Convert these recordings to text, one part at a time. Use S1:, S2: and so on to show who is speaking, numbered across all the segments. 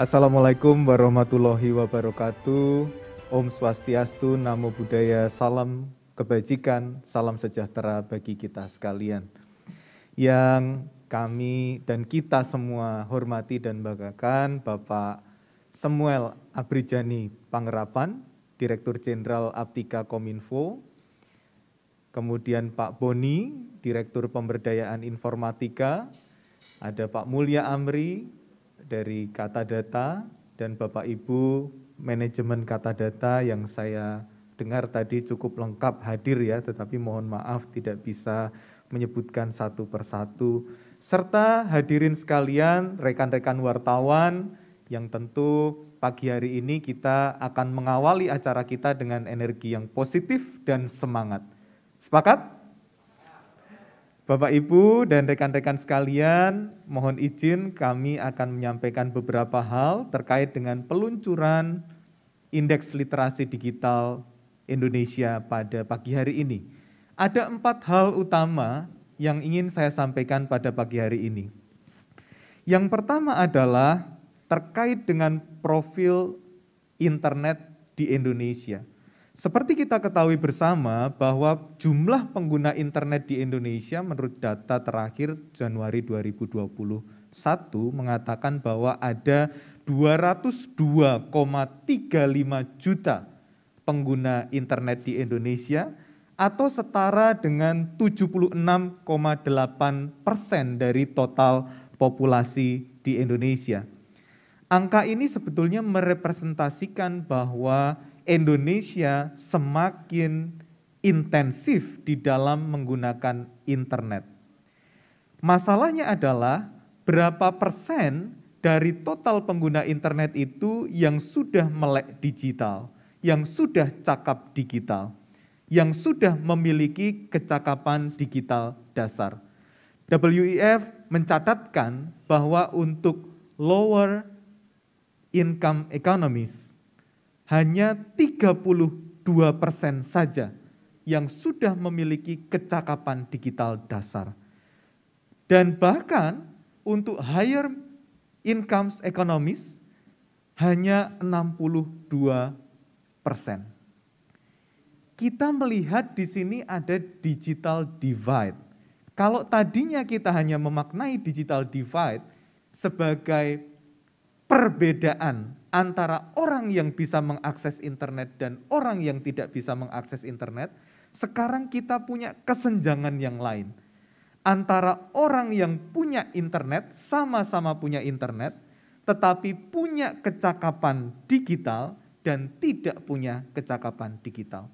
S1: Assalamualaikum warahmatullahi wabarakatuh. Om Swastiastu, Namo Buddhaya, salam kebajikan, salam sejahtera bagi kita sekalian. Yang kami dan kita semua hormati dan banggakan Bapak Samuel Abrijani Pangerapan, Direktur Jenderal Aptika Kominfo, kemudian Pak Boni, Direktur Pemberdayaan Informatika, ada Pak Mulya Amri, dari kata data dan Bapak Ibu manajemen kata data yang saya dengar tadi cukup lengkap hadir ya, tetapi mohon maaf tidak bisa menyebutkan satu persatu. Serta hadirin sekalian, rekan-rekan wartawan yang tentu pagi hari ini kita akan mengawali acara kita dengan energi yang positif dan semangat. Sepakat? Bapak Ibu dan rekan-rekan sekalian, mohon izin kami akan menyampaikan beberapa hal terkait dengan peluncuran Indeks Literasi Digital Indonesia pada pagi hari ini. Ada empat hal utama yang ingin saya sampaikan pada pagi hari ini. Yang pertama adalah terkait dengan profil internet di Indonesia. Seperti kita ketahui bersama bahwa jumlah pengguna internet di Indonesia menurut data terakhir Januari 2021 mengatakan bahwa ada 202,35 juta pengguna internet di Indonesia atau setara dengan 76,8 persen dari total populasi di Indonesia. Angka ini sebetulnya merepresentasikan bahwa Indonesia semakin intensif di dalam menggunakan internet. Masalahnya adalah berapa persen dari total pengguna internet itu yang sudah melek digital, yang sudah cakap digital, yang sudah memiliki kecakapan digital dasar. WEF mencatatkan bahwa untuk lower income economies hanya 32 persen saja yang sudah memiliki kecakapan digital dasar. Dan bahkan untuk higher incomes economies hanya 62 persen. Kita melihat di sini ada digital divide. Kalau tadinya kita hanya memaknai digital divide sebagai perbedaan antara orang yang bisa mengakses internet dan orang yang tidak bisa mengakses internet, sekarang kita punya kesenjangan yang lain. Antara orang yang punya internet, sama-sama punya internet, tetapi punya kecakapan digital dan tidak punya kecakapan digital.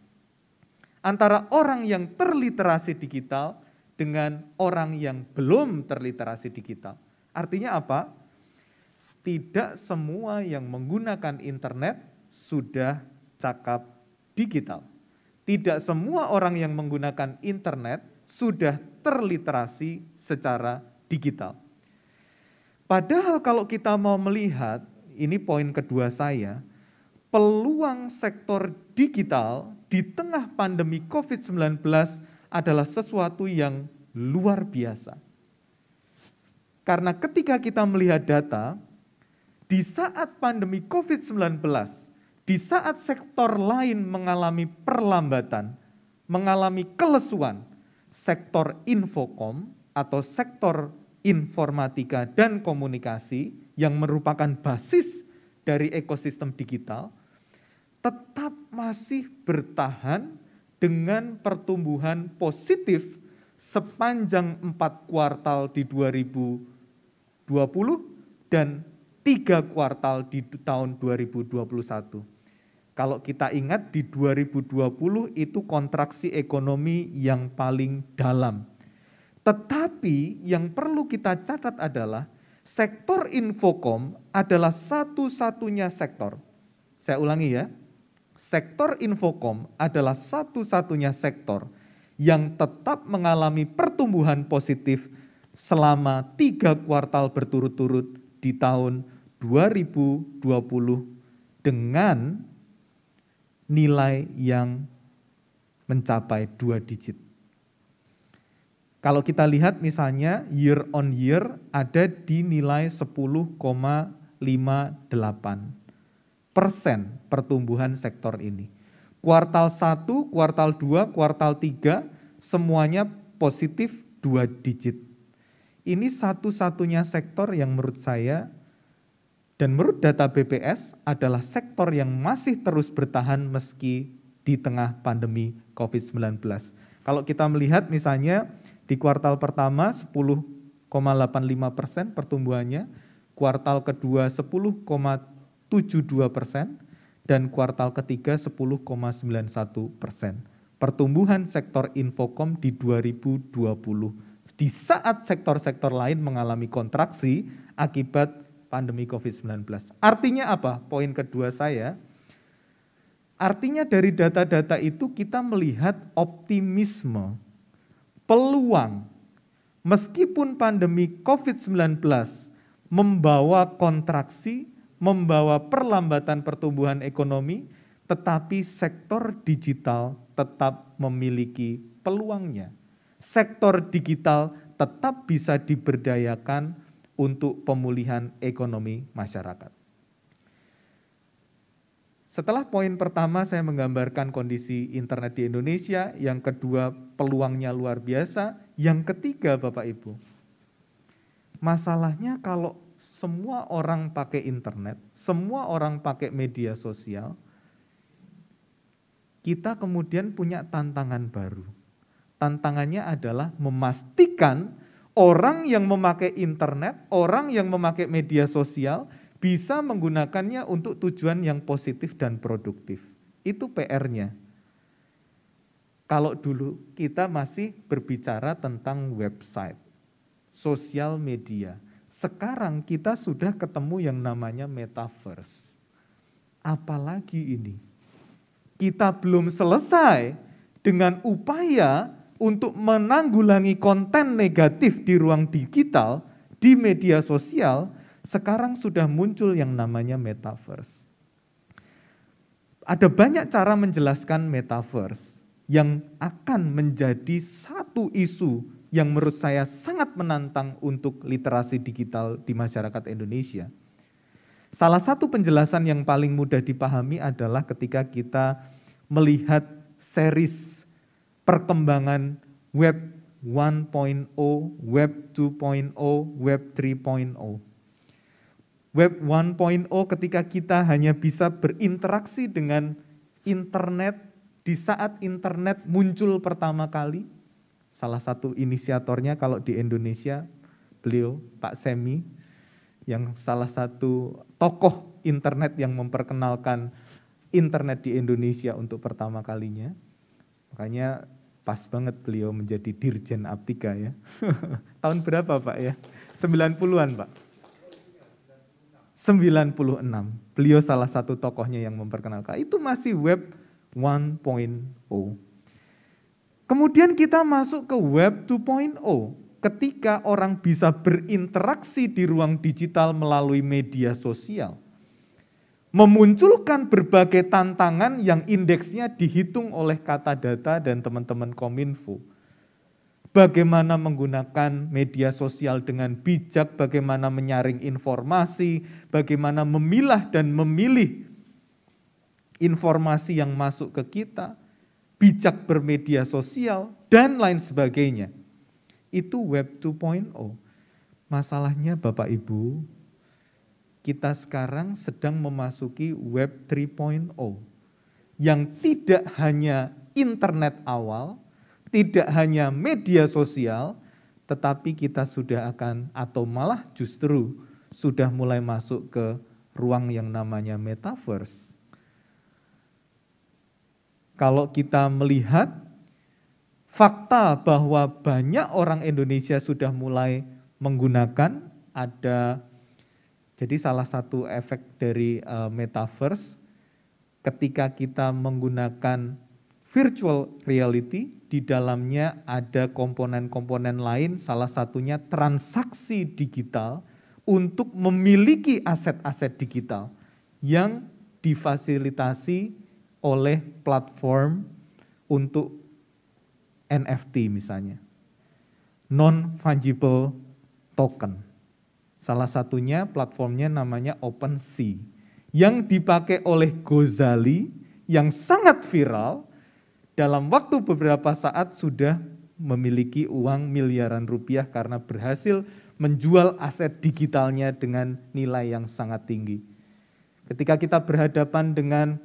S1: Antara orang yang terliterasi digital dengan orang yang belum terliterasi digital. Artinya apa? tidak semua yang menggunakan internet sudah cakap digital. Tidak semua orang yang menggunakan internet sudah terliterasi secara digital. Padahal kalau kita mau melihat, ini poin kedua saya, peluang sektor digital di tengah pandemi COVID-19 adalah sesuatu yang luar biasa. Karena ketika kita melihat data, di saat pandemi COVID-19, di saat sektor lain mengalami perlambatan, mengalami kelesuan, sektor infokom atau sektor informatika dan komunikasi yang merupakan basis dari ekosistem digital tetap masih bertahan dengan pertumbuhan positif sepanjang empat kuartal di 2020 dan tiga kuartal di tahun 2021. Kalau kita ingat di 2020 itu kontraksi ekonomi yang paling dalam. Tetapi yang perlu kita catat adalah sektor infokom adalah satu-satunya sektor. Saya ulangi ya, sektor infokom adalah satu-satunya sektor yang tetap mengalami pertumbuhan positif selama tiga kuartal berturut-turut di tahun 2020 dengan nilai yang mencapai dua digit. Kalau kita lihat misalnya year on year ada di nilai 10,58 persen pertumbuhan sektor ini. Kuartal 1, kuartal 2, kuartal 3 semuanya positif dua digit. Ini satu-satunya sektor yang menurut saya dan menurut data BPS adalah sektor yang masih terus bertahan meski di tengah pandemi COVID-19. Kalau kita melihat misalnya di kuartal pertama 10,85 persen pertumbuhannya, kuartal kedua 10,72 persen, dan kuartal ketiga 10,91 persen. Pertumbuhan sektor Infocom di 2020. Di saat sektor-sektor lain mengalami kontraksi akibat pandemi COVID-19. Artinya apa? Poin kedua saya, artinya dari data-data itu kita melihat optimisme, peluang, meskipun pandemi COVID-19 membawa kontraksi, membawa perlambatan pertumbuhan ekonomi, tetapi sektor digital tetap memiliki peluangnya. Sektor digital tetap bisa diberdayakan untuk pemulihan ekonomi masyarakat. Setelah poin pertama saya menggambarkan kondisi internet di Indonesia, yang kedua peluangnya luar biasa, yang ketiga Bapak Ibu, masalahnya kalau semua orang pakai internet, semua orang pakai media sosial, kita kemudian punya tantangan baru. Tantangannya adalah memastikan Orang yang memakai internet, orang yang memakai media sosial bisa menggunakannya untuk tujuan yang positif dan produktif. Itu PR-nya. Kalau dulu kita masih berbicara tentang website, sosial media. Sekarang kita sudah ketemu yang namanya metaverse. Apalagi ini? Kita belum selesai dengan upaya untuk menanggulangi konten negatif di ruang digital, di media sosial, sekarang sudah muncul yang namanya metaverse. Ada banyak cara menjelaskan metaverse yang akan menjadi satu isu yang menurut saya sangat menantang untuk literasi digital di masyarakat Indonesia. Salah satu penjelasan yang paling mudah dipahami adalah ketika kita melihat series perkembangan web 1.0, web 2.0, web 3.0. Web 1.0 ketika kita hanya bisa berinteraksi dengan internet di saat internet muncul pertama kali. Salah satu inisiatornya kalau di Indonesia beliau Pak Semi yang salah satu tokoh internet yang memperkenalkan internet di Indonesia untuk pertama kalinya. Makanya pas banget beliau menjadi Dirjen Aptika ya. Tahun berapa Pak ya? 90-an Pak. 96. Beliau salah satu tokohnya yang memperkenalkan. Itu masih web 1.0. Kemudian kita masuk ke web 2.0. Ketika orang bisa berinteraksi di ruang digital melalui media sosial memunculkan berbagai tantangan yang indeksnya dihitung oleh kata data dan teman-teman kominfo. Bagaimana menggunakan media sosial dengan bijak, bagaimana menyaring informasi, bagaimana memilah dan memilih informasi yang masuk ke kita, bijak bermedia sosial, dan lain sebagainya. Itu Web 2.0. Masalahnya Bapak Ibu, kita sekarang sedang memasuki web 3.0 yang tidak hanya internet awal, tidak hanya media sosial, tetapi kita sudah akan atau malah justru sudah mulai masuk ke ruang yang namanya metaverse. Kalau kita melihat fakta bahwa banyak orang Indonesia sudah mulai menggunakan ada jadi salah satu efek dari uh, metaverse ketika kita menggunakan virtual reality di dalamnya ada komponen-komponen lain salah satunya transaksi digital untuk memiliki aset-aset digital yang difasilitasi oleh platform untuk NFT misalnya non fungible token Salah satunya platformnya namanya OpenSea yang dipakai oleh Gozali yang sangat viral dalam waktu beberapa saat sudah memiliki uang miliaran rupiah karena berhasil menjual aset digitalnya dengan nilai yang sangat tinggi. Ketika kita berhadapan dengan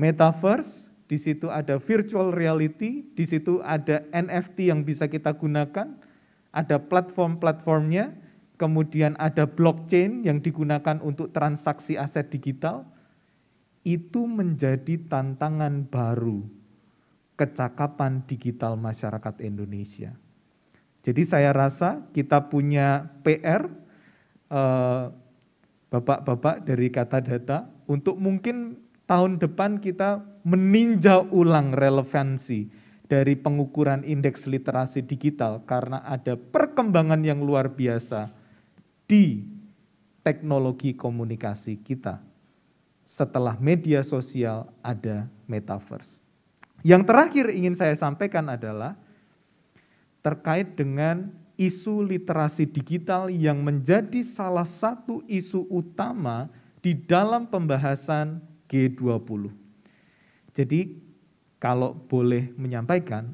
S1: metaverse, di situ ada virtual reality, di situ ada NFT yang bisa kita gunakan, ada platform-platformnya, kemudian ada blockchain yang digunakan untuk transaksi aset digital, itu menjadi tantangan baru kecakapan digital masyarakat Indonesia. Jadi saya rasa kita punya PR bapak eh, bapak-bapak dari kata data untuk mungkin tahun depan kita meninjau ulang relevansi dari pengukuran indeks literasi digital karena ada perkembangan yang luar biasa di teknologi komunikasi kita. Setelah media sosial ada metaverse. Yang terakhir ingin saya sampaikan adalah terkait dengan isu literasi digital yang menjadi salah satu isu utama di dalam pembahasan G20. Jadi kalau boleh menyampaikan,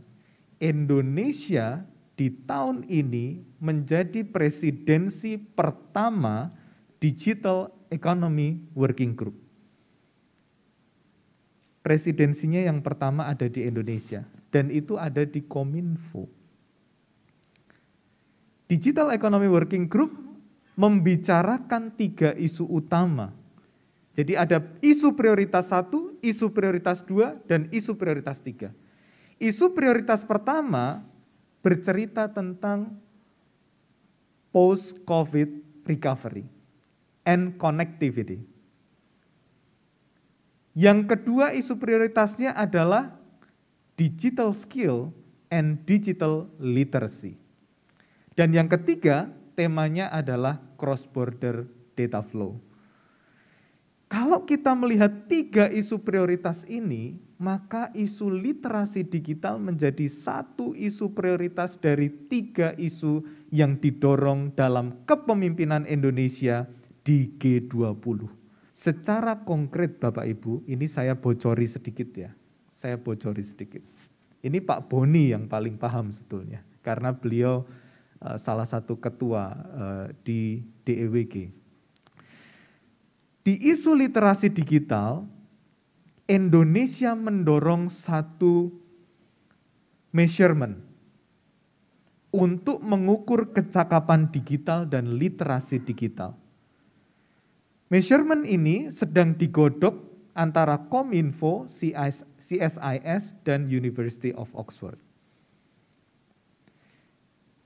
S1: Indonesia di tahun ini menjadi presidensi pertama Digital Economy Working Group. Presidensinya yang pertama ada di Indonesia dan itu ada di Kominfo. Digital Economy Working Group membicarakan tiga isu utama. Jadi ada isu prioritas satu, isu prioritas dua, dan isu prioritas tiga. Isu prioritas pertama bercerita tentang post-COVID recovery and connectivity. Yang kedua isu prioritasnya adalah digital skill and digital literacy. Dan yang ketiga temanya adalah cross-border data flow. Kalau kita melihat tiga isu prioritas ini, maka isu literasi digital menjadi satu isu prioritas dari tiga isu yang didorong dalam kepemimpinan Indonesia di G20. Secara konkret Bapak Ibu, ini saya bocori sedikit ya. Saya bocori sedikit. Ini Pak Boni yang paling paham sebetulnya karena beliau eh, salah satu ketua eh, di DEWG. Di isu literasi digital, Indonesia mendorong satu measurement untuk mengukur kecakapan digital dan literasi digital. Measurement ini sedang digodok antara Kominfo, CSIS, dan University of Oxford.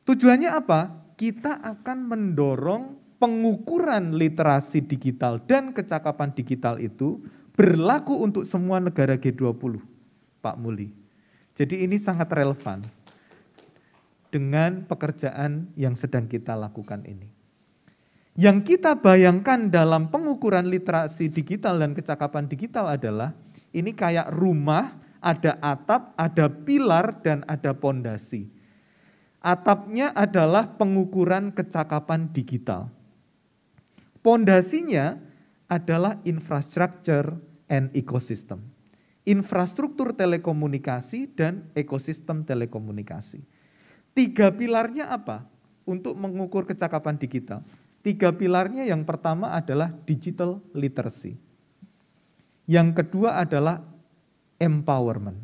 S1: Tujuannya apa? Kita akan mendorong pengukuran literasi digital dan kecakapan digital itu berlaku untuk semua negara G20, Pak Muli. Jadi ini sangat relevan dengan pekerjaan yang sedang kita lakukan ini. Yang kita bayangkan dalam pengukuran literasi digital dan kecakapan digital adalah ini kayak rumah, ada atap, ada pilar dan ada pondasi. Atapnya adalah pengukuran kecakapan digital. Pondasinya adalah infrastructure and ecosystem. Infrastruktur telekomunikasi dan ekosistem telekomunikasi. Tiga pilarnya apa? Untuk mengukur kecakapan digital. Tiga pilarnya yang pertama adalah digital literacy. Yang kedua adalah empowerment.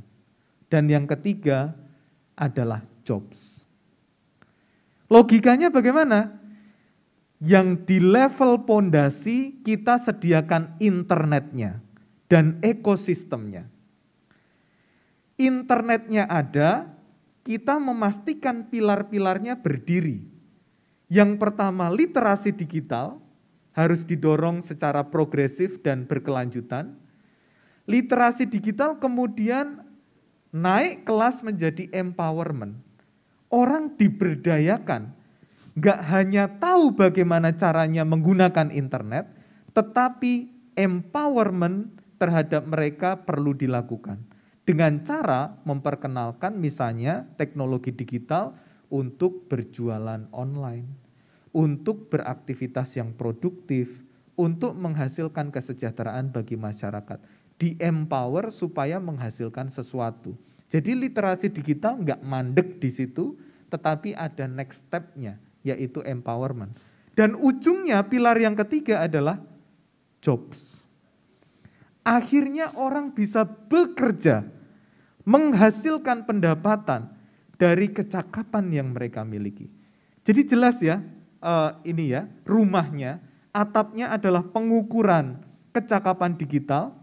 S1: Dan yang ketiga adalah jobs. Logikanya bagaimana? yang di level pondasi kita sediakan internetnya dan ekosistemnya. Internetnya ada, kita memastikan pilar-pilarnya berdiri. Yang pertama literasi digital harus didorong secara progresif dan berkelanjutan. Literasi digital kemudian naik kelas menjadi empowerment. Orang diberdayakan gak hanya tahu bagaimana caranya menggunakan internet, tetapi empowerment terhadap mereka perlu dilakukan. Dengan cara memperkenalkan misalnya teknologi digital untuk berjualan online, untuk beraktivitas yang produktif, untuk menghasilkan kesejahteraan bagi masyarakat. Di empower supaya menghasilkan sesuatu. Jadi literasi digital nggak mandek di situ, tetapi ada next step-nya yaitu empowerment. Dan ujungnya pilar yang ketiga adalah jobs. Akhirnya orang bisa bekerja, menghasilkan pendapatan dari kecakapan yang mereka miliki. Jadi jelas ya, uh, ini ya, rumahnya, atapnya adalah pengukuran kecakapan digital.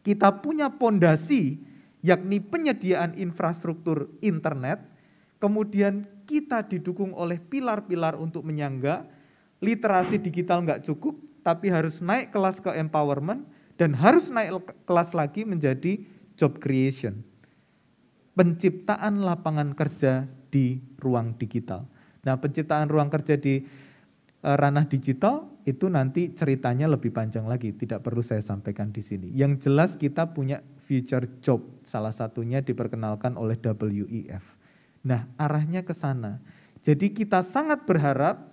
S1: Kita punya pondasi yakni penyediaan infrastruktur internet, kemudian kita didukung oleh pilar-pilar untuk menyangga, literasi digital nggak cukup, tapi harus naik kelas ke empowerment, dan harus naik kelas lagi menjadi job creation. Penciptaan lapangan kerja di ruang digital. Nah penciptaan ruang kerja di eh, ranah digital itu nanti ceritanya lebih panjang lagi, tidak perlu saya sampaikan di sini. Yang jelas kita punya future job, salah satunya diperkenalkan oleh WEF. Nah, arahnya ke sana. Jadi kita sangat berharap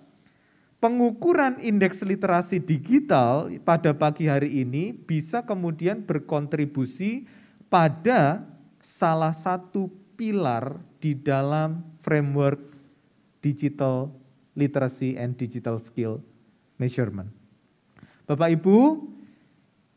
S1: pengukuran indeks literasi digital pada pagi hari ini bisa kemudian berkontribusi pada salah satu pilar di dalam framework digital literacy and digital skill measurement. Bapak Ibu,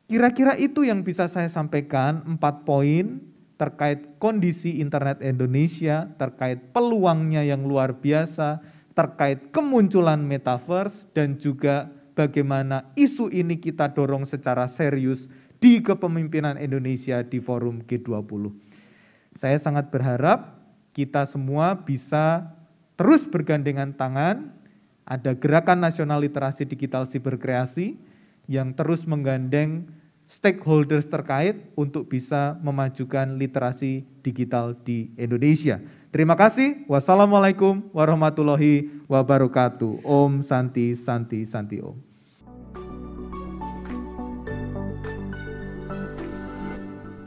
S1: kira-kira itu yang bisa saya sampaikan, empat poin terkait kondisi internet Indonesia, terkait peluangnya yang luar biasa, terkait kemunculan metaverse, dan juga bagaimana isu ini kita dorong secara serius di kepemimpinan Indonesia di forum G20. Saya sangat berharap kita semua bisa terus bergandengan tangan, ada gerakan nasional literasi digital siberkreasi yang terus menggandeng stakeholders terkait untuk bisa memajukan literasi digital di Indonesia. Terima kasih. Wassalamualaikum warahmatullahi wabarakatuh. Om Santi Santi Santi Om.